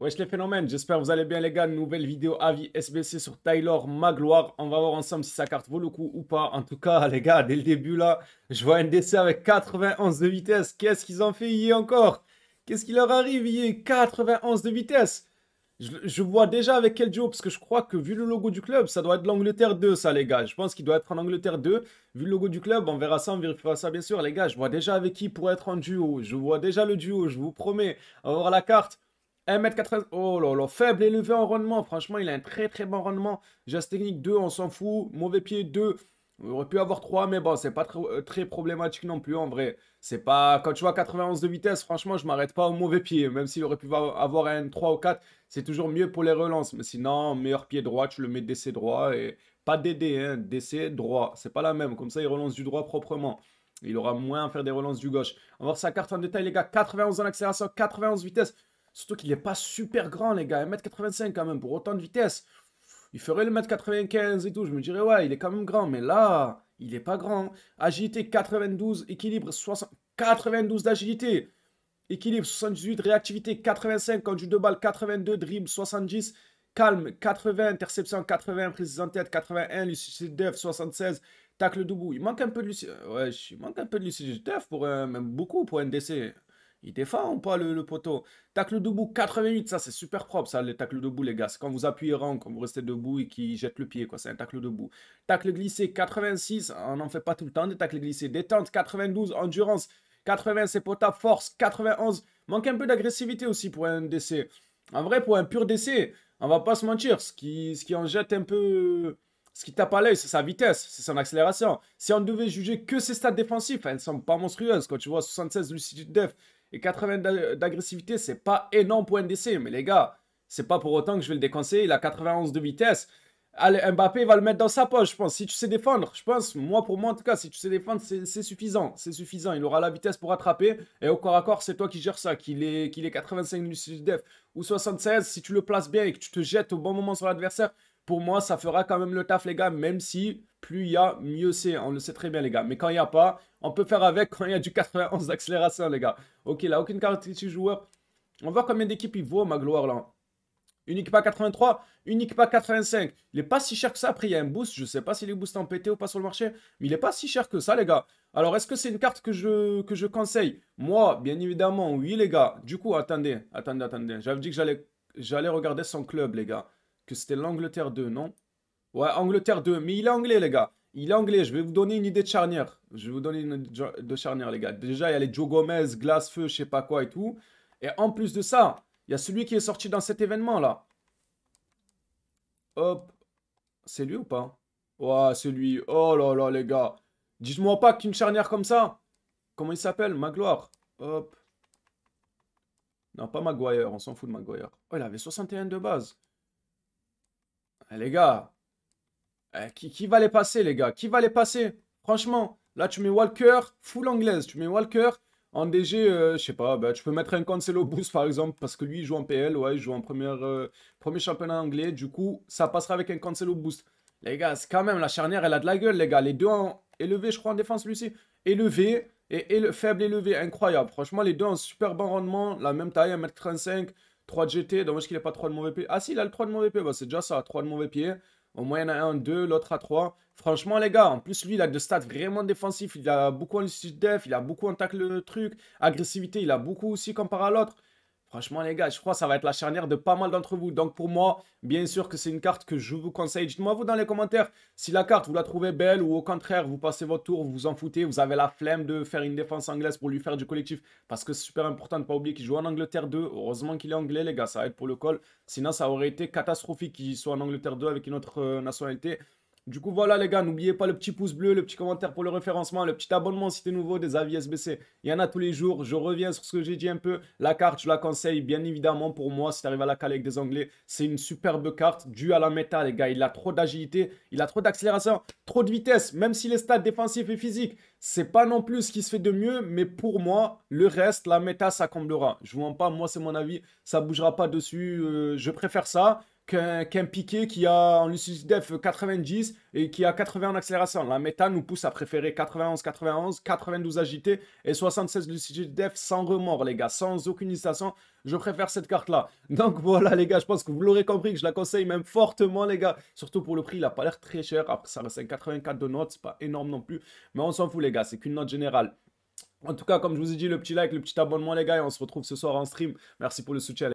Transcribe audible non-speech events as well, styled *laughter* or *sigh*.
Wesh les phénomènes, j'espère que vous allez bien les gars, nouvelle vidéo avis SBC sur Tyler Magloire, on va voir ensemble si sa carte vaut le coup ou pas, en tout cas les gars, dès le début là, je vois NDC avec 91 de vitesse, qu'est-ce qu'ils ont fait hier encore Qu'est-ce qui leur arrive hier 91 de vitesse je, vois déjà avec quel duo, parce que je crois que vu le logo du club, ça doit être l'Angleterre 2 ça les gars, je pense qu'il doit être en Angleterre 2, vu le logo du club, on verra ça, on vérifiera ça bien sûr les gars, je vois déjà avec qui pourrait être en duo, je vois déjà le duo, je vous promets, on va voir la carte 1m80, oh là là, faible élevé en rendement. Franchement, il a un très très bon rendement. Geste technique 2, on s'en fout. Mauvais pied 2. On aurait pu avoir 3, mais bon, c'est pas euh, très, problématique non plus en vrai. C'est pas. Quand tu vois 91 de vitesse, franchement, je m'arrête pas au mauvais pied. Même s'il aurait pu avoir un 3 ou 4, c'est toujours mieux pour les relances. Mais sinon, meilleur pied droit, tu le mets DC droit et pas DD, hein, DC droit. C'est pas la même. Comme ça, il relance du droit proprement. Il aura moins à faire des relances du gauche. On va voir sa carte en détail, les gars. 91 en accélération, 91 vitesse. Surtout qu'il n'est pas super grand, les gars. 1m85 quand même, pour autant de vitesse. Il ferait le 1m95 et tout. Je me dirais, ouais, il est quand même grand. Mais là, il n'est pas grand. Agilité 92, équilibre 92 d'agilité. Équilibre 78, réactivité 85, conduite de balle 82, dribble 70, calme 80, interception 80, prise en tête 81, lucidité d'œuf 76, tacle debout. Il manque un peu de lucide, Ouais, euh, il manque un peu de lucidité d'œuf pour même beaucoup pour un il défend ou pas le, poteau Tacle debout, 88, ça c'est super propre, ça, le tacle debout, les gars. C'est quand vous appuyez rang, quand vous restez debout et qui jette le pied, quoi. C'est un tacle debout. Tacle glissé, 86, on n'en fait pas tout le temps des tacles glissés. Détente, 92, endurance, 80, c'est potable, force, 91. Manque un peu d'agressivité aussi pour un décès. En vrai, pour un pur DC, on va pas se mentir, ce qui, ce qui en jette un peu. Ce qui tape à l'œil, c'est sa vitesse, c'est son accélération. Si on devait juger que ses stats défensifs, elles ne sont pas monstrueuses. Quand tu vois 76 lucidité def, et 80 d'agressivité, c'est pas énorme pour NDC, mais les gars, c'est pas pour autant que je vais le déconseiller. Il a 91 de vitesse. Allez, Mbappé va le mettre dans sa poche, je pense. Si tu sais défendre, je pense, moi pour moi en tout cas, si tu sais défendre, c'est suffisant. C'est suffisant. Il aura la vitesse pour attraper. Et au corps à corps, c'est toi qui gères ça. Qu'il est, qu'il est 85 minutes de def ou 76, si tu le places bien et que tu te jettes au bon moment sur l'adversaire, pour moi, ça fera quand même le taf, les gars. Même si plus il y a, mieux c'est. On le sait très bien, les gars. Mais quand il n'y a pas, on peut faire avec quand il y a du 91 d'accélération, les gars. Ok, là, aucune caractéristique joueur. On voit combien d'équipes il vaut, ma gloire là. Unique pas 83, unique pas 85. Il n'est pas si cher que ça. Après, il y a un boost. Je ne sais pas si les boost en pété ou pas sur le marché. Mais il n'est pas si cher que ça, les gars. Alors, est-ce que c'est une carte que je, que je conseille Moi, bien évidemment, oui, les gars. Du coup, attendez, attendez, attendez. J'avais dit que j'allais j'allais regarder son club, les gars. Que c'était l'Angleterre 2, non Ouais, Angleterre 2. Mais il est anglais, les gars. Il est anglais. Je vais vous donner une idée de charnière. Je vais vous donner une idée de charnière, les gars. Déjà, il y a les Joe Gomez, Glace, Feu, je sais pas quoi et tout. Et en plus de ça, il y a celui qui est sorti dans cet événement-là. Hop. C'est lui ou pas Ouais, c'est lui. Oh là là, les gars. dis moi pas qu'une charnière comme ça. Comment il s'appelle Magloire. Hop. Non, pas Maguire. On s'en fout de Maguire. Oh, il avait 61 de base. Eh, les gars. Eh, qui, qui va les passer, les gars Qui va les passer Franchement, là, tu mets Walker, full anglaise. Tu mets Walker, en DG, euh, je sais pas, bah, tu peux mettre un Cancelo Boost par exemple, parce que lui, il joue en PL, ouais, il joue en euh, premier championnat anglais, du coup, ça passera avec un Cancelo Boost. Les gars, c'est quand même, la charnière, elle a de la gueule, les gars. Les deux en élevé, je crois, en défense, lui aussi, Élevé et faible élevé, incroyable. Franchement, les deux en super bon rendement, la même taille, 1m35, 3 GT, dommage qu'il n'ait pas 3 de mauvais pieds, Ah si, il a le 3 de mauvais pieds, bah, c'est déjà ça, 3 de mauvais pieds. En moyenne à un 2, l'autre à 3. Franchement, les gars, en plus, lui, il a de stats vraiment défensifs. Il a beaucoup en de def, il a beaucoup en tacle truc. Agressivité, il a beaucoup aussi comparé à l'autre. Franchement, les gars, je crois que ça va être la charnière de pas mal d'entre vous. Donc, pour moi, bien sûr que c'est une carte que je vous conseille. Dites-moi, vous, dans les commentaires, si la carte, vous la trouvez belle ou au contraire, vous passez votre tour, vous vous en foutez, vous avez la flemme de faire une défense anglaise pour lui faire du collectif. Parce que c'est super important de ne pas oublier qu'il joue en Angleterre 2. Heureusement qu'il est anglais, les gars, ça va être pour le col. Sinon, ça aurait été catastrophique qu'il soit en Angleterre 2 avec une autre euh, nationalité. Du coup, voilà les gars, n'oubliez pas le petit pouce bleu, le petit commentaire pour le référencement, le petit abonnement si t'es nouveau, des avis SBC. Il y en a tous les jours. Je reviens sur ce que j'ai dit un peu. La carte, je la conseille bien évidemment pour moi si t'arrives à la cale avec des Anglais. C'est une superbe carte due à la méta, les gars. Il a trop d'agilité, il a trop d'accélération, trop de vitesse, même si les stats défensifs et physiques, c'est pas non plus ce qui se fait de mieux, mais pour moi, le reste, la méta, ça comblera. Je vous en pas, moi c'est mon avis, ça bougera pas dessus. Euh, je préfère ça qu'un piqué qui a en lucidité def 90 et qui a 80 en accélération. La méta nous pousse à préférer 91, 91, 92 agité et 76 lucidité def sans remords, les gars, sans aucune hésitation. Je préfère cette carte-là. *laughs* Donc voilà, les gars, je pense que vous l'aurez compris, que je la conseille même fortement, les gars. Surtout pour le prix, il n'a pas l'air très cher. Après, ça reste un 84 de notes, c'est pas énorme non plus. Mais on s'en fout, les gars, c'est qu'une note générale. En tout cas, comme je vous ai dit, le petit like, le petit abonnement, les gars, et on se retrouve ce soir en stream. Merci pour le soutien.